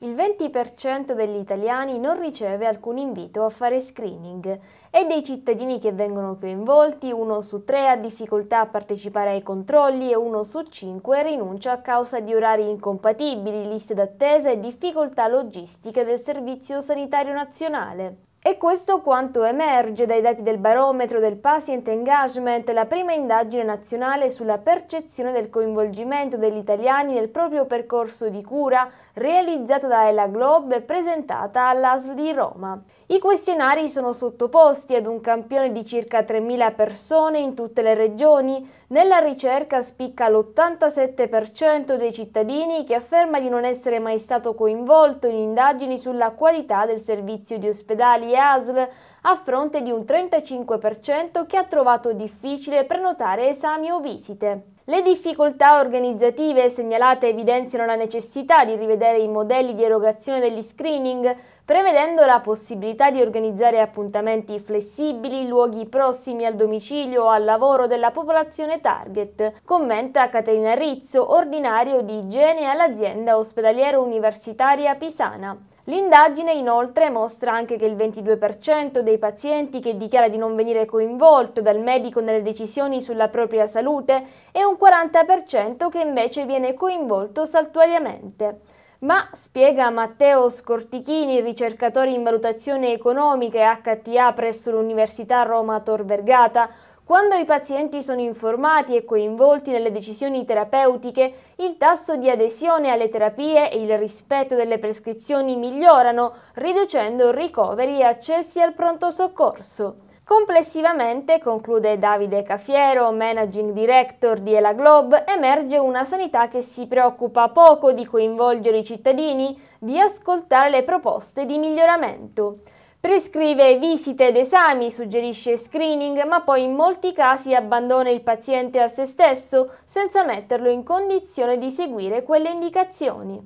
Il 20% degli italiani non riceve alcun invito a fare screening e dei cittadini che vengono coinvolti uno su tre ha difficoltà a partecipare ai controlli e uno su cinque rinuncia a causa di orari incompatibili, liste d'attesa e difficoltà logistiche del Servizio Sanitario Nazionale. E questo quanto emerge dai dati del barometro del Patient Engagement, la prima indagine nazionale sulla percezione del coinvolgimento degli italiani nel proprio percorso di cura, realizzata da Ela Globe e presentata all'ASL di Roma. I questionari sono sottoposti ad un campione di circa 3.000 persone in tutte le regioni. Nella ricerca spicca l'87% dei cittadini che afferma di non essere mai stato coinvolto in indagini sulla qualità del servizio di ospedali ASL, a fronte di un 35% che ha trovato difficile prenotare esami o visite. Le difficoltà organizzative segnalate evidenziano la necessità di rivedere i modelli di erogazione degli screening, prevedendo la possibilità di organizzare appuntamenti flessibili, in luoghi prossimi al domicilio o al lavoro della popolazione target, commenta Caterina Rizzo, ordinario di igiene all'azienda ospedaliera universitaria Pisana. L'indagine inoltre mostra anche che il 22% dei pazienti che dichiara di non venire coinvolto dal medico nelle decisioni sulla propria salute e un 40% che invece viene coinvolto saltuariamente. Ma, spiega Matteo Scortichini, ricercatore in valutazione economica e HTA presso l'Università Roma Tor Vergata, quando i pazienti sono informati e coinvolti nelle decisioni terapeutiche, il tasso di adesione alle terapie e il rispetto delle prescrizioni migliorano, riducendo ricoveri e accessi al pronto soccorso. Complessivamente, conclude Davide Cafiero, managing director di Ela Globe, emerge una sanità che si preoccupa poco di coinvolgere i cittadini, di ascoltare le proposte di miglioramento. Prescrive visite ed esami, suggerisce screening, ma poi in molti casi abbandona il paziente a se stesso senza metterlo in condizione di seguire quelle indicazioni.